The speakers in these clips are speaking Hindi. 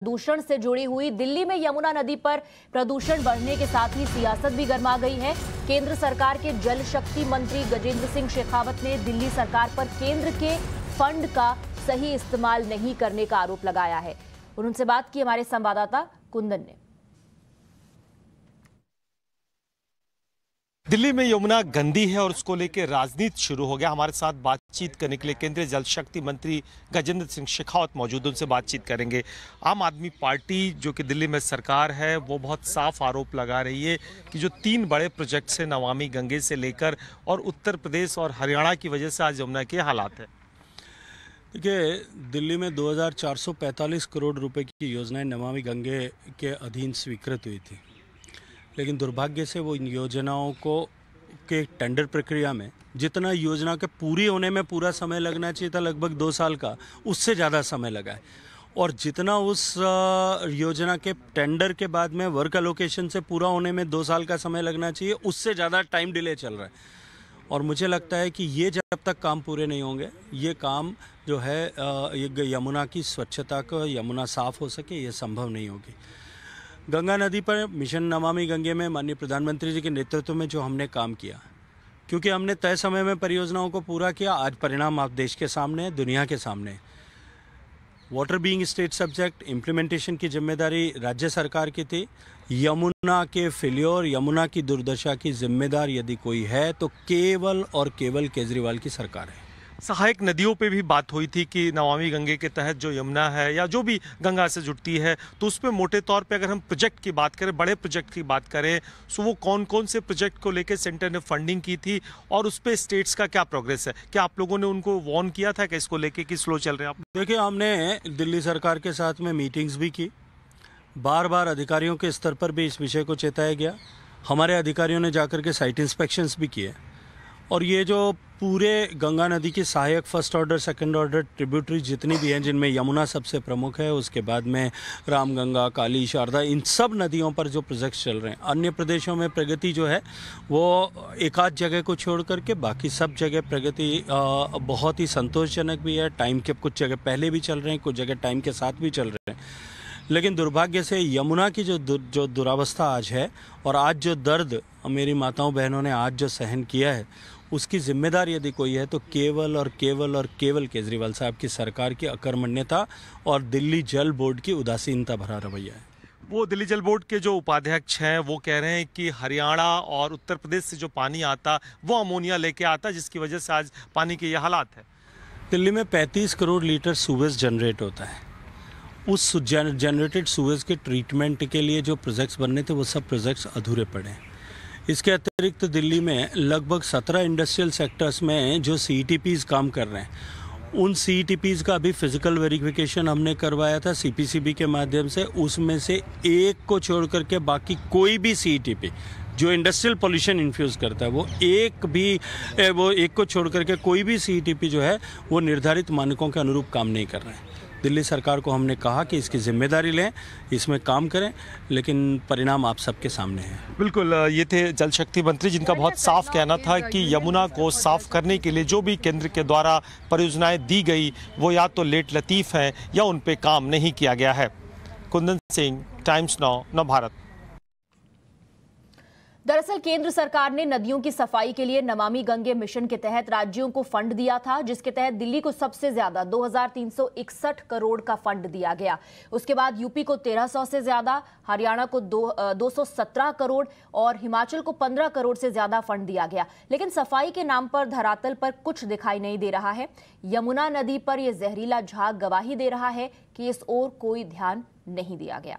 प्रदूषण से जुड़ी हुई दिल्ली में यमुना नदी पर प्रदूषण बढ़ने के साथ ही सियासत भी गर्मा गई है केंद्र सरकार के जल शक्ति मंत्री गजेंद्र सिंह शेखावत ने दिल्ली सरकार पर केंद्र के फंड का सही इस्तेमाल नहीं करने का आरोप लगाया है उनसे बात की हमारे संवाददाता कुंदन ने दिल्ली में यमुना गंदी है और उसको लेकर राजनीति शुरू हो गया हमारे साथ बातचीत करने के लिए केंद्रीय जल शक्ति मंत्री गजेंद्र सिंह शेखावत मौजूद उनसे बातचीत करेंगे आम आदमी पार्टी जो कि दिल्ली में सरकार है वो बहुत साफ आरोप लगा रही है कि जो तीन बड़े प्रोजेक्ट्स हैं नवामी गंगे से लेकर और उत्तर प्रदेश और हरियाणा की वजह से आज यमुना के हालात है देखिए दिल्ली में दो करोड़ रुपये की योजनाएं नमामि गंगे के अधीन स्वीकृत हुई थी लेकिन दुर्भाग्य से वो इन योजनाओं को के टेंडर प्रक्रिया में जितना योजना के पूरी होने में पूरा समय लगना चाहिए था लगभग दो साल का उससे ज़्यादा समय लगा है और जितना उस योजना के टेंडर के बाद में वर्क अलोकेशन से पूरा होने में दो साल का समय लगना चाहिए उससे ज़्यादा टाइम डिले चल रहा है और मुझे लगता है कि ये जब तक काम पूरे नहीं होंगे ये काम जो है यमुना की स्वच्छता का यमुना साफ़ हो सके ये संभव नहीं होगी गंगा नदी पर मिशन नमामि गंगे में माननीय प्रधानमंत्री जी के नेतृत्व में जो हमने काम किया क्योंकि हमने तय समय में परियोजनाओं को पूरा किया आज परिणाम आप देश के सामने दुनिया के सामने water being state subject implementation की जिम्मेदारी राज्य सरकार की थी यमुना के फेल्योर यमुना की दुर्दशा की जिम्मेदार यदि कोई है तो केवल और केवल केजरीवाल की सरकार है सहायक नदियों पे भी बात हुई थी कि नवामि गंगे के तहत जो यमुना है या जो भी गंगा से जुड़ती है तो उस पर मोटे तौर पे अगर हम प्रोजेक्ट की बात करें बड़े प्रोजेक्ट की बात करें तो वो कौन कौन से प्रोजेक्ट को लेकर सेंटर ने फंडिंग की थी और उस पर स्टेट्स का क्या प्रोग्रेस है क्या आप लोगों ने उनको वॉर्न किया था कि इसको लेके कि स्लो चल रहे हैं आप देखिए हमने दिल्ली सरकार के साथ में मीटिंग्स भी की बार बार अधिकारियों के स्तर पर भी इस विषय को चेताया गया हमारे अधिकारियों ने जाकर के साइट इंस्पेक्शंस भी किए और ये जो पूरे गंगा नदी की सहायक first order second order tributary जितनी भी हैं जिनमें यमुना सबसे प्रमुख है उसके बाद में रामगंगा काली शारदा इन सब नदियों पर जो प्रोजेक्ट्स चल रहे हैं अन्य प्रदेशों में प्रगति जो है वो एक आध जगह को छोड़ करके बाकी सब जगह प्रगति बहुत ही संतोषजनक भी है टाइम के कुछ जगह पहले भी चल रहे हैं कुछ जगह टाइम के साथ भी चल रहे हैं लेकिन दुर्भाग्य से यमुना की जो दुर, जो दुरावस्था आज है और आज जो दर्द मेरी माताओं बहनों ने आज जो सहन किया है उसकी जिम्मेदारी यदि कोई है तो केवल और केवल और केवल केजरीवाल साहब की सरकार की अकर्मण्यता और दिल्ली जल बोर्ड की उदासीनता भरा रवैया है वो दिल्ली जल बोर्ड के जो उपाध्यक्ष हैं वो कह रहे हैं कि हरियाणा और उत्तर प्रदेश से जो पानी आता वो अमोनिया लेके आता जिसकी वजह से आज पानी के ये हालात है दिल्ली में 35 करोड़ लीटर सूवेज जनरेट होता है उस जनरेटेड सूवेज के ट्रीटमेंट के लिए जो प्रोजेक्ट्स बनने थे वो सब प्रोजेक्ट्स अधूरे पड़े हैं इसके अतिरिक्त दिल्ली में लगभग सत्रह इंडस्ट्रियल सेक्टर्स में जो सी काम कर रहे हैं उन सी का अभी फिजिकल वेरिफिकेशन हमने करवाया था सी के माध्यम से उसमें से एक को छोड़ करके बाकी कोई भी सी जो इंडस्ट्रियल पोल्यूशन इन्फ्यूज़ करता है वो एक भी वो एक को छोड़ करके कोई भी सी जो है वो निर्धारित मानकों के अनुरूप काम नहीं कर रहे हैं दिल्ली सरकार को हमने कहा कि इसकी जिम्मेदारी लें इसमें काम करें लेकिन परिणाम आप सबके सामने हैं बिल्कुल ये थे जल शक्ति मंत्री जिनका बहुत साफ कहना था कि यमुना को साफ करने के लिए जो भी केंद्र के द्वारा परियोजनाएं दी गई वो या तो लेट लतीफ़ हैं या उन पर काम नहीं किया गया है कुंदन सिंह टाइम्स नाउ नव भारत दरअसल केंद्र सरकार ने नदियों की सफाई के लिए नमामि गंगे मिशन के तहत राज्यों को फंड दिया था जिसके तहत दिल्ली को सबसे ज्यादा 2361 करोड़ का फंड दिया गया उसके बाद यूपी को 1300 से ज्यादा हरियाणा को दो, दो करोड़ और हिमाचल को 15 करोड़ से ज्यादा फंड दिया गया लेकिन सफाई के नाम पर धरातल पर कुछ दिखाई नहीं दे रहा है यमुना नदी पर यह जहरीला झाग गवाही दे रहा है कि इस ओर कोई ध्यान नहीं दिया गया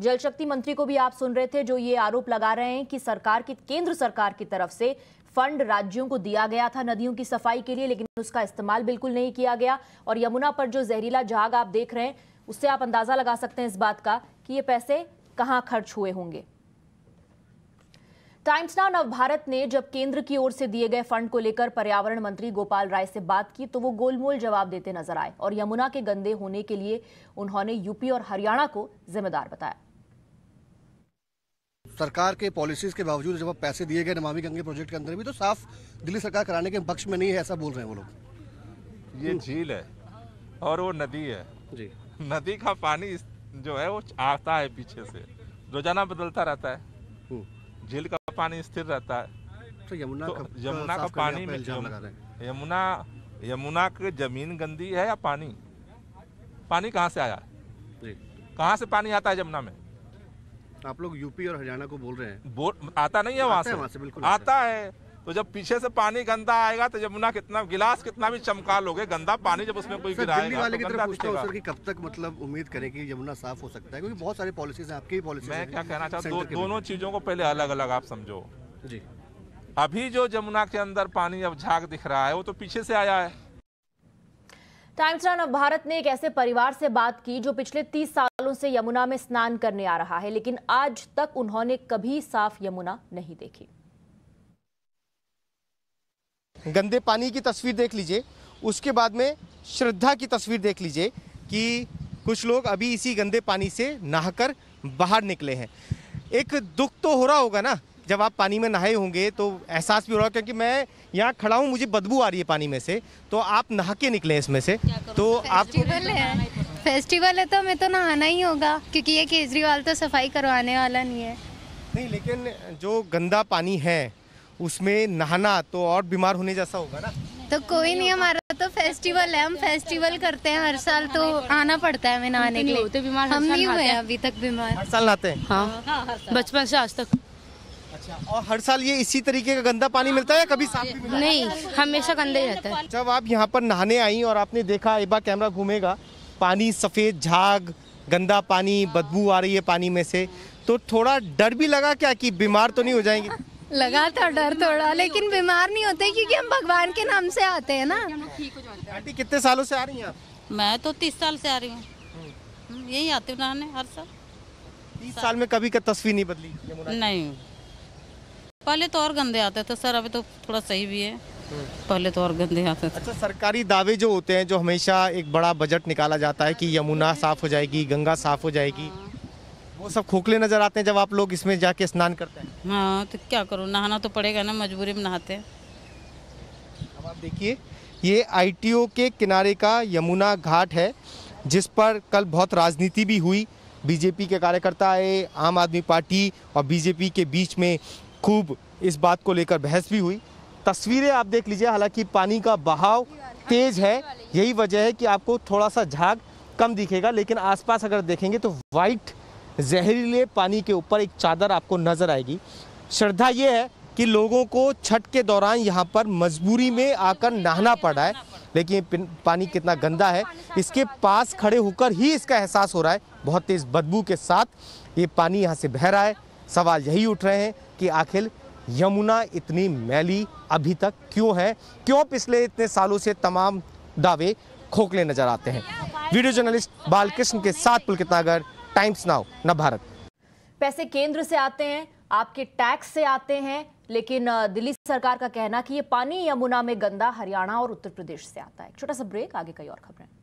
जल शक्ति मंत्री को भी आप सुन रहे थे जो ये आरोप लगा रहे हैं कि सरकार की केंद्र सरकार की तरफ से फंड राज्यों को दिया गया था नदियों की सफाई के लिए लेकिन उसका इस्तेमाल बिल्कुल नहीं किया गया और यमुना पर जो जहरीला झाग आप देख रहे हैं उससे आप अंदाजा लगा सकते हैं इस बात का कि ये पैसे कहां खर्च हुए होंगे टाइम्स नाउ भारत ने जब केंद्र की ओर से दिए गए फंड को लेकर पर्यावरण मंत्री गोपाल राय से बात की तो वो गोलमोल जवाब देते नजर आए और यमुना के गंदे होने के लिए उन्होंने यूपी और हरियाणा को जिम्मेदार बताया सरकार के पॉलिसीज के बावजूद जब पैसे दिए गए नमामि गंगे प्रोजेक्ट के अंदर भी तो साफ दिल्ली सरकार कराने के पक्ष में नहीं है ऐसा बोल रहे हैं वो लोग ये हम्म। झील है और वो नदी है जी नदी का पानी जो है वो आता है पीछे से रोजाना बदलता रहता है हम्म। झील का पानी स्थिर रहता है तो यमुना तो का, यमुना का पानी में यमुना यमुना की जमीन गंदी है या पानी पानी कहाँ से आया कहाँ से पानी आता है यमुना में आप लोग यूपी और हरियाणा को बोल रहे हैं बोल आता नहीं है वहाँ से वहाँ से बिल्कुल आता है तो जब पीछे से पानी गंदा आएगा तो जमुना कितना गिलास कितना भी चमका लोगे गंदा पानी जब उसमें कोई गिराएगा तो की कब तक मतलब उम्मीद करें कि यमुना साफ हो सकता है क्योंकि बहुत सारी पॉलिसीज हैं आपकी पॉलिसी मैं क्या कहना चाहता हूँ दोनों चीजों को पहले अलग अलग आप समझो जी अभी जो जमुना के अंदर पानी अब झाग दिख रहा है वो तो पीछे से आया है टाइम्स नाउ भारत ने एक ऐसे परिवार से बात की जो पिछले तीस सालों से यमुना में स्नान करने आ रहा है लेकिन आज तक उन्होंने कभी साफ यमुना नहीं देखी गंदे पानी की तस्वीर देख लीजिए उसके बाद में श्रद्धा की तस्वीर देख लीजिए कि कुछ लोग अभी इसी गंदे पानी से नहाकर बाहर निकले हैं एक दुख तो हो रहा होगा ना जब आप पानी में नहाए होंगे तो एहसास भी हो रहा क्योंकि मैं यहाँ खड़ा हूँ मुझे बदबू आ रही है पानी में से तो आप नहा के निकले इसमें से तो आप तो फेस्टिवल है तो हमें तो नहाना ही होगा क्योंकि ये केजरीवाल तो सफाई करवाने वाला नहीं है नहीं लेकिन जो गंदा पानी है उसमें नहाना तो और बीमार होने जैसा होगा ना तो कोई नहीं हमारा तो फेस्टिवल है हम फेस्टिवल करते हैं हर साल तो आना पड़ता है हमें तो नहाने के लिए हम नहीं हुए अभी तक बीमार हर साल नहाते हैं हाँ, हाँ बचपन से आज तक अच्छा और हर साल ये इसी तरीके का गंदा पानी मिलता है या कभी साफ भी मिलता नहीं हमेशा गंदा ही रहता है जब आप यहाँ पर नहाने आई और आपने देखा एक बार कैमरा घूमेगा पानी सफ़ेद झाग गंदा पानी बदबू आ रही है पानी में से तो थोड़ा डर भी लगा क्या कि बीमार तो नहीं हो जाएंगे लगा था डर थोड़ा लेकिन बीमार नहीं होते क्योंकि हम भगवान के नाम से आते हैं ना आंटी कितने सालों से आ रही हैं आप मैं तो तीस साल से आ रही हूँ हम्म, यही आती हूँ नहाने हर साल तीस साल में कभी का तस्वीर नहीं बदली नहीं पहले तो और गंदे आते थे सर अभी तो थोड़ा सही भी है पहले तो और गंदे आते थे अच्छा सरकारी दावे जो होते हैं जो हमेशा एक बड़ा बजट निकाला जाता है कि यमुना साफ हो जाएगी गंगा साफ हो जाएगी वो सब खोखले नजर आते हैं जब आप लोग इसमें जाके स्नान करते हैं हाँ तो क्या करो नहाना तो पड़ेगा ना मजबूरी में नहाते हैं अब आप देखिए ये आई के किनारे का यमुना घाट है जिस पर कल बहुत राजनीति भी हुई बीजेपी के कार्यकर्ता आए आम आदमी पार्टी और बीजेपी के बीच में खूब इस बात को लेकर बहस भी हुई तस्वीरें आप देख लीजिए हालांकि पानी का बहाव तेज है यही वजह है कि आपको थोड़ा सा झाग कम दिखेगा लेकिन आसपास अगर देखेंगे तो वाइट जहरीले पानी के ऊपर एक चादर आपको नज़र आएगी श्रद्धा ये है कि लोगों को छठ के दौरान यहाँ पर मजबूरी में आकर नहाना पड़ रहा है लेकिन पानी कितना गंदा है इसके पास खड़े होकर ही इसका एहसास हो रहा है बहुत तेज़ बदबू के साथ ये पानी यहाँ से बह रहा है सवाल यही उठ रहे हैं कि आखिर यमुना इतनी मैली अभी तक क्यों है क्यों पिछले इतने सालों से तमाम दावे खोखले नजर आते हैं वीडियो जर्नलिस्ट बालकृष्ण के साथ पुलकित टाइम्स नाउ न भारत पैसे केंद्र से आते हैं आपके टैक्स से आते हैं लेकिन दिल्ली सरकार का कहना कि ये पानी यमुना में गंदा हरियाणा और उत्तर प्रदेश से आता है छोटा सा ब्रेक आगे कई और खबरें